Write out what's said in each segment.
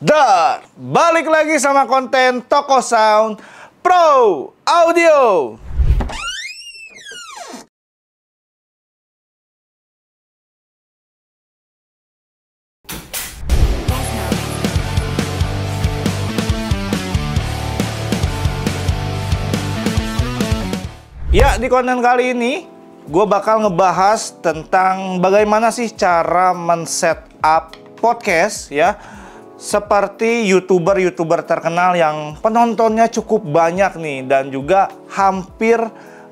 Dar, balik lagi sama konten Toko Sound Pro Audio. Ya, di konten kali ini gue bakal ngebahas tentang bagaimana sih cara men setup podcast ya seperti youtuber-youtuber terkenal yang penontonnya cukup banyak nih dan juga hampir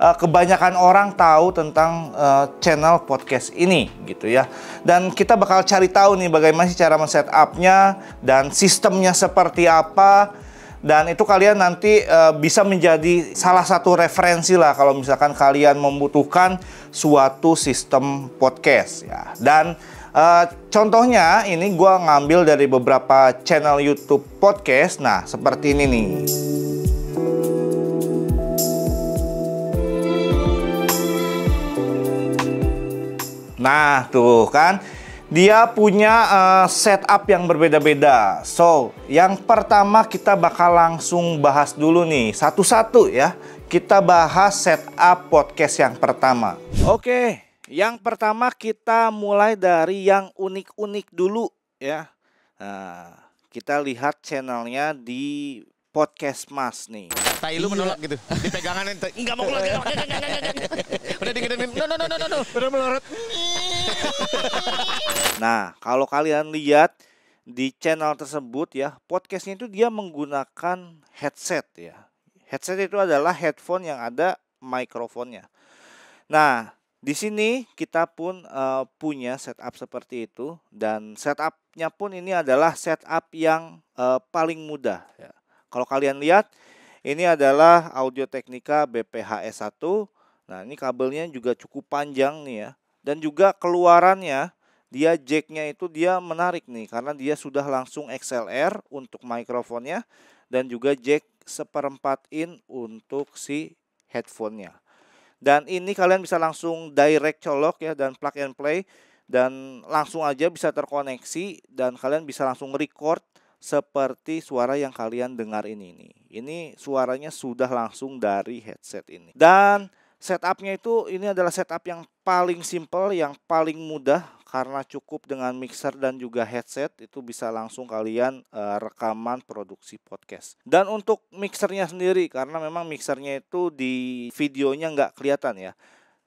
uh, kebanyakan orang tahu tentang uh, channel podcast ini gitu ya. Dan kita bakal cari tahu nih bagaimana sih cara men-setupnya dan sistemnya seperti apa dan itu kalian nanti uh, bisa menjadi salah satu referensi lah kalau misalkan kalian membutuhkan suatu sistem podcast ya. Dan Eh, contohnya ini gue ngambil dari beberapa channel YouTube podcast. Nah seperti ini nih. Nah tuh kan dia punya uh, setup yang berbeda-beda. So, yang pertama kita bakal langsung bahas dulu nih satu-satu ya. Kita bahas setup podcast yang pertama. Oke. Okay. Yang pertama kita mulai dari yang unik-unik dulu ya. Nah, kita lihat channelnya di podcast Mas nih. Tai lu iya. menolak gitu. Di pegangan enggak mau keluar. Udah dingin-dingin. No no no no no. Udah melorot. Nah, kalau kalian lihat di channel tersebut ya, podcastnya itu dia menggunakan headset ya. Headset itu adalah headphone yang ada mikrofonnya. Nah, di sini kita pun uh, punya setup seperti itu dan setupnya pun ini adalah setup yang uh, paling mudah. Ya. Kalau kalian lihat ini adalah Audio Technica BPHS1. Nah ini kabelnya juga cukup panjang nih ya dan juga keluarannya dia jacknya itu dia menarik nih karena dia sudah langsung XLR untuk mikrofonnya dan juga jack seperempat in untuk si headphonenya. Dan ini kalian bisa langsung direct colok ya dan plug and play dan langsung aja bisa terkoneksi dan kalian bisa langsung record seperti suara yang kalian dengar ini nih. Ini suaranya sudah langsung dari headset ini. Dan setupnya itu ini adalah setup yang paling simple, yang paling mudah karena cukup dengan mixer dan juga headset itu bisa langsung kalian e, rekaman produksi podcast. Dan untuk mixernya sendiri karena memang mixernya itu di videonya nggak kelihatan ya.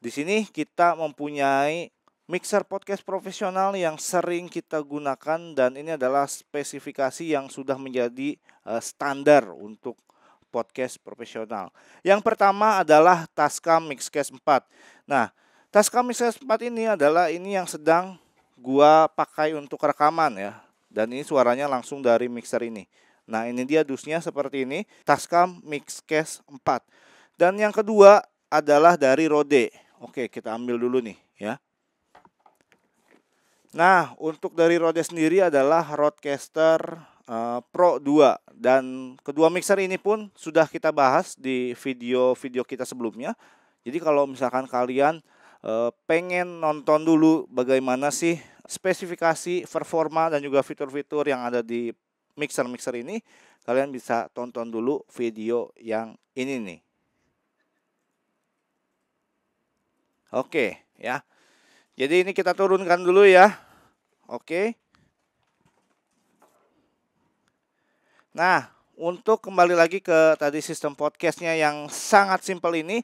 Di sini kita mempunyai mixer podcast profesional yang sering kita gunakan dan ini adalah spesifikasi yang sudah menjadi e, standar untuk podcast profesional. Yang pertama adalah Tascam Mixcase 4. Nah, Tas kamis saya sempat ini adalah ini yang sedang gua pakai untuk rekaman ya. Dan ini suaranya langsung dari mixer ini. Nah, ini dia dusnya seperti ini, Tascam Case 4. Dan yang kedua adalah dari Rode. Oke, kita ambil dulu nih ya. Nah, untuk dari Rode sendiri adalah Rodecaster uh, eh, Pro 2 dan kedua mixer ini pun sudah kita bahas di video-video kita sebelumnya. Jadi kalau misalkan kalian Eh, pengen nonton dulu bagaimana sih spesifikasi performa dan juga fitur-fitur yang ada di mixer-mixer ini, kalian bisa tonton dulu video yang ini nih. Oke, ya. Jadi ini kita turunkan dulu ya. Oke. Nah, untuk kembali lagi ke tadi sistem podcastnya yang sangat simpel ini,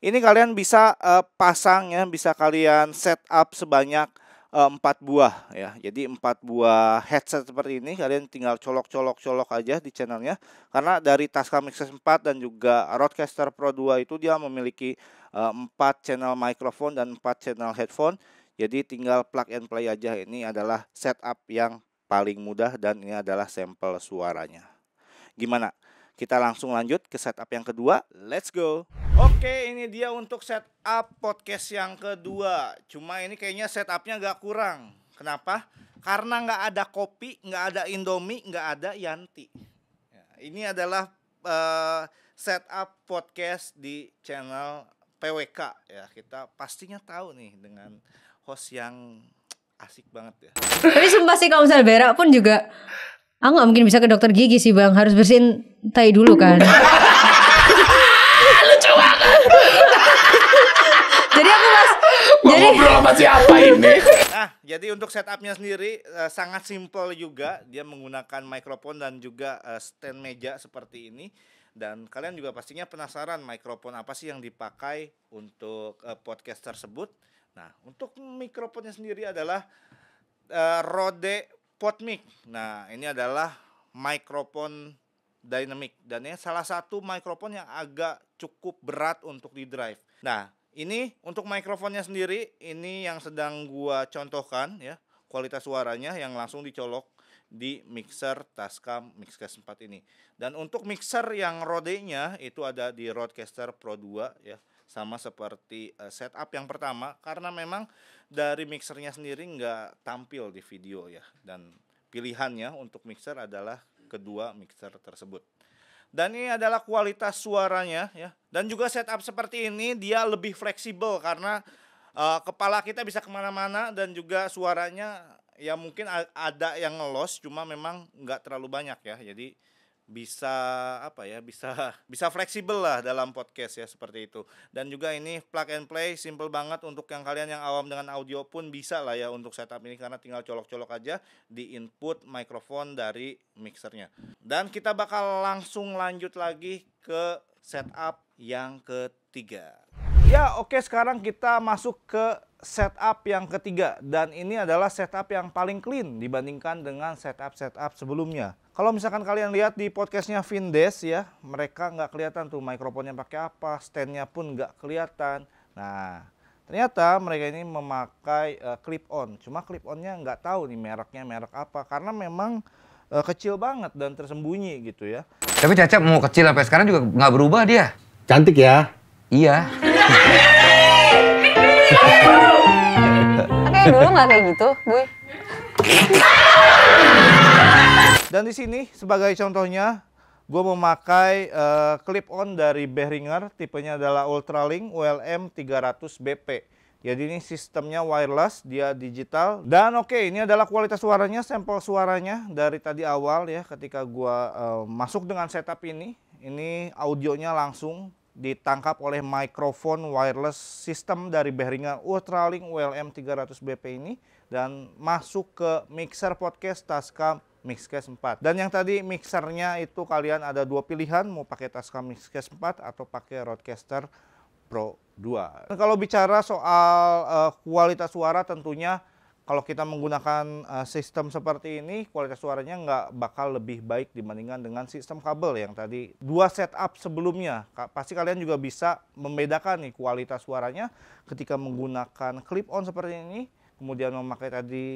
ini kalian bisa uh, pasang ya, bisa kalian set up sebanyak eh, empat uh, buah ya. Jadi empat buah headset seperti ini kalian tinggal colok-colok-colok aja di channelnya karena dari Tascam x 4 dan juga Rodecaster Pro 2 itu dia memiliki eh, empat uh, channel microphone dan empat channel headphone. Jadi tinggal plug and play aja. Ini adalah setup yang paling mudah dan ini adalah sampel suaranya. Gimana? Kita langsung lanjut ke setup yang kedua. Let's go. Oke, ini dia untuk setup podcast yang kedua. Cuma ini kayaknya setupnya nggak kurang. Kenapa? Karena nggak ada kopi, nggak ada indomie, nggak ada yanti. Ya, ini adalah uh, setup podcast di channel PWK ya. Kita pastinya tahu nih dengan host yang asik banget ya. Tapi sumpah sih kalau misalnya Bera pun juga Aku gak mungkin bisa ke dokter gigi sih bang Harus bersihin tai dulu kan Lucu banget Jadi aku mas Mau jadi... ngobrol sama siapa ini Nah jadi untuk setupnya sendiri uh, Sangat simple juga Dia menggunakan mikrofon dan juga uh, stand meja seperti ini dan kalian juga pastinya penasaran mikrofon apa sih yang dipakai untuk uh, podcast tersebut. Nah, untuk mikrofonnya sendiri adalah uh, Rode quad mic. Nah, ini adalah mikrofon dynamic dan ini salah satu mikrofon yang agak cukup berat untuk di drive. Nah, ini untuk mikrofonnya sendiri ini yang sedang gua contohkan ya, kualitas suaranya yang langsung dicolok di mixer Tascam Mixcast 4 ini. Dan untuk mixer yang rodenya itu ada di Rodecaster Pro 2 ya sama seperti uh, setup yang pertama karena memang dari mixernya sendiri nggak tampil di video ya dan pilihannya untuk mixer adalah kedua mixer tersebut. Dan ini adalah kualitas suaranya ya. Dan juga setup seperti ini dia lebih fleksibel karena uh, kepala kita bisa kemana-mana dan juga suaranya ya mungkin ada yang ngelos cuma memang nggak terlalu banyak ya. Jadi bisa apa ya bisa bisa fleksibel lah dalam podcast ya seperti itu dan juga ini plug and play simple banget untuk yang kalian yang awam dengan audio pun bisa lah ya untuk setup ini karena tinggal colok-colok aja di input mikrofon dari mixernya dan kita bakal langsung lanjut lagi ke setup yang ketiga ya oke okay, sekarang kita masuk ke setup yang ketiga dan ini adalah setup yang paling clean dibandingkan dengan setup-setup sebelumnya kalau misalkan kalian lihat di podcastnya Vindes ya, mereka nggak kelihatan tuh mikrofonnya pakai apa, standnya pun nggak kelihatan. Nah, ternyata mereka ini memakai uh, clip on. Cuma clip onnya nggak tahu nih mereknya merek apa, karena memang uh, kecil banget dan tersembunyi gitu ya. Tapi Caca mau kecil sampai sekarang juga nggak berubah dia. Cantik ya? Iya. Kayak dulu nggak kayak gitu, bui. Dan di sini sebagai contohnya, gue memakai uh, clip on dari Behringer, tipenya adalah Ultralink ULM 300 BP. Jadi ini sistemnya wireless, dia digital. Dan oke, okay, ini adalah kualitas suaranya, sampel suaranya dari tadi awal ya ketika gue uh, masuk dengan setup ini. Ini audionya langsung ditangkap oleh mikrofon wireless system dari Behringer Ultralink WLM 300 BP ini dan masuk ke mixer podcast Tascam Mixcase 4. Dan yang tadi mixernya itu kalian ada dua pilihan mau pakai Tascam Mixcase 4 atau pakai Roadcaster Pro 2. Dan kalau bicara soal uh, kualitas suara tentunya kalau kita menggunakan uh, sistem seperti ini kualitas suaranya nggak bakal lebih baik dibandingkan dengan sistem kabel yang tadi dua setup sebelumnya pasti kalian juga bisa membedakan nih kualitas suaranya ketika menggunakan clip on seperti ini kemudian memakai tadi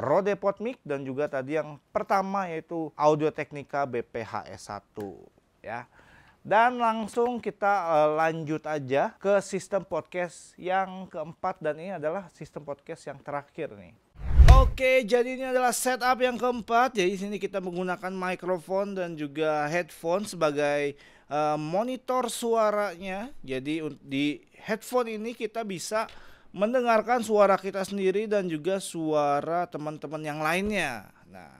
Rode Podmic Mic dan juga tadi yang pertama yaitu Audio Technica BPHS1 ya dan langsung kita uh, lanjut aja ke sistem podcast yang keempat dan ini adalah sistem podcast yang terakhir nih. Oke, jadi ini adalah setup yang keempat. Jadi sini kita menggunakan mikrofon dan juga headphone sebagai uh, monitor suaranya. Jadi di headphone ini kita bisa mendengarkan suara kita sendiri dan juga suara teman-teman yang lainnya. Nah,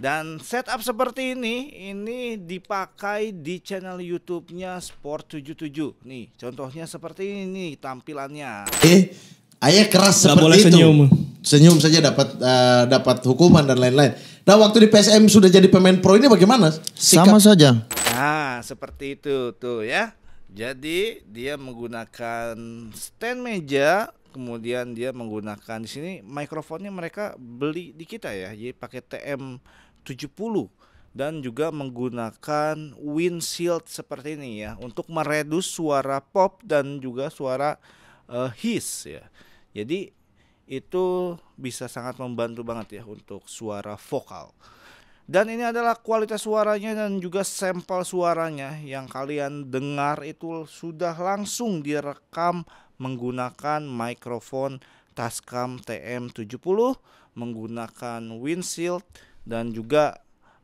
dan setup seperti ini, ini dipakai di channel YouTube-nya Sport 77. Nih, contohnya seperti ini tampilannya. Eh, ayah keras Gak seperti boleh itu. senyum. Senyum saja dapat uh, dapat hukuman dan lain-lain. Nah, waktu di PSM sudah jadi pemain pro ini bagaimana? Sikap? Sama saja. Nah, seperti itu tuh ya. Jadi dia menggunakan stand meja kemudian dia menggunakan di sini mikrofonnya mereka beli di kita ya jadi pakai TM 70 dan juga menggunakan windshield seperti ini ya untuk meredus suara pop dan juga suara uh, hiss ya. Jadi itu bisa sangat membantu banget ya untuk suara vokal. Dan ini adalah kualitas suaranya dan juga sampel suaranya yang kalian dengar itu sudah langsung direkam menggunakan mikrofon Tascam TM70 menggunakan windshield dan juga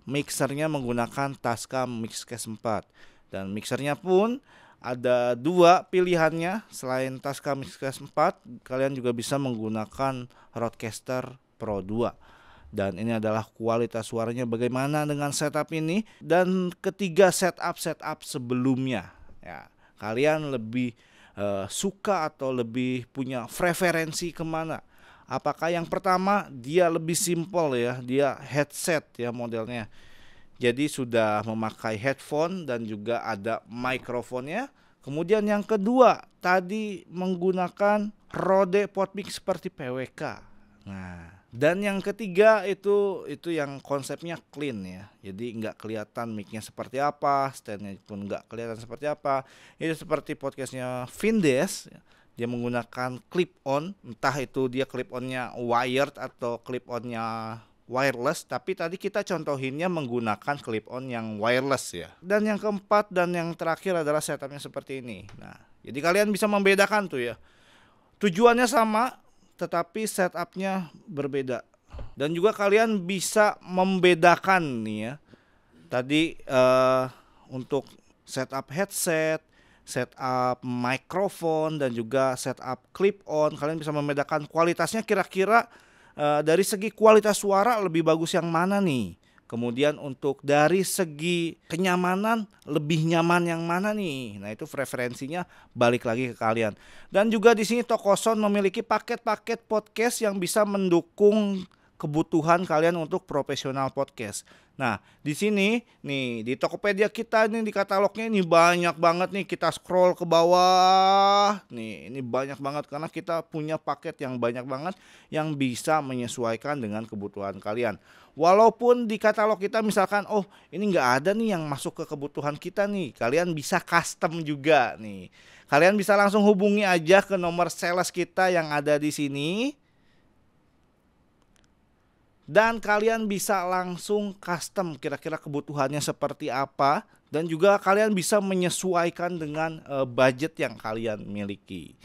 mixernya menggunakan Tascam Mixcase 4 dan mixernya pun ada dua pilihannya selain Tascam Mixcase 4 kalian juga bisa menggunakan Rodecaster Pro 2 dan ini adalah kualitas suaranya bagaimana dengan setup ini dan ketiga setup setup sebelumnya ya kalian lebih uh, suka atau lebih punya preferensi kemana Apakah yang pertama dia lebih simple ya, dia headset ya modelnya. Jadi sudah memakai headphone dan juga ada mikrofonnya. Kemudian yang kedua tadi menggunakan rode potmic seperti PWK. Nah, dan yang ketiga itu itu yang konsepnya clean ya. Jadi nggak kelihatan micnya seperti apa, standnya pun nggak kelihatan seperti apa. Itu seperti podcastnya Vindes dia menggunakan clip on entah itu dia clip onnya wired atau clip onnya wireless tapi tadi kita contohinnya menggunakan clip on yang wireless ya dan yang keempat dan yang terakhir adalah setupnya seperti ini nah jadi kalian bisa membedakan tuh ya tujuannya sama tetapi setupnya berbeda dan juga kalian bisa membedakan nih ya tadi uh, untuk setup headset setup mikrofon dan juga setup clip on. Kalian bisa membedakan kualitasnya kira-kira uh, dari segi kualitas suara lebih bagus yang mana nih. Kemudian untuk dari segi kenyamanan lebih nyaman yang mana nih? Nah, itu preferensinya balik lagi ke kalian. Dan juga di sini Tokoson memiliki paket-paket podcast yang bisa mendukung kebutuhan kalian untuk profesional podcast. Nah, di sini nih di Tokopedia kita nih di katalognya ini banyak banget nih kita scroll ke bawah. Nih, ini banyak banget karena kita punya paket yang banyak banget yang bisa menyesuaikan dengan kebutuhan kalian. Walaupun di katalog kita misalkan oh, ini nggak ada nih yang masuk ke kebutuhan kita nih. Kalian bisa custom juga nih. Kalian bisa langsung hubungi aja ke nomor sales kita yang ada di sini dan kalian bisa langsung custom kira-kira kebutuhannya seperti apa dan juga kalian bisa menyesuaikan dengan eh, budget yang kalian miliki.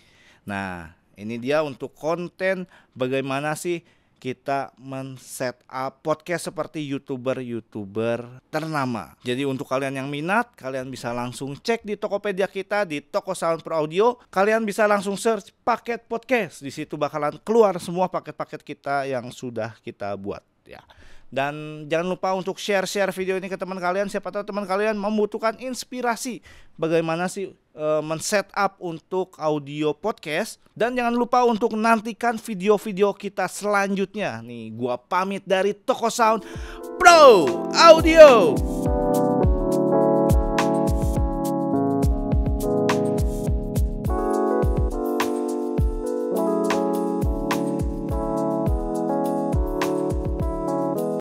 Nah, ini dia untuk konten bagaimana sih kita men-set up podcast seperti youtuber-youtuber ternama. Jadi untuk kalian yang minat, kalian bisa langsung cek di Tokopedia kita di Toko Sound Pro Audio. Kalian bisa langsung search paket podcast. Di situ bakalan keluar semua paket-paket kita yang sudah kita buat ya. Dan jangan lupa untuk share-share video ini ke teman kalian. Siapa tahu teman kalian membutuhkan inspirasi bagaimana sih e, men-set up untuk audio podcast. Dan jangan lupa untuk nantikan video-video kita selanjutnya. Nih, gua pamit dari Toko Sound Pro Audio.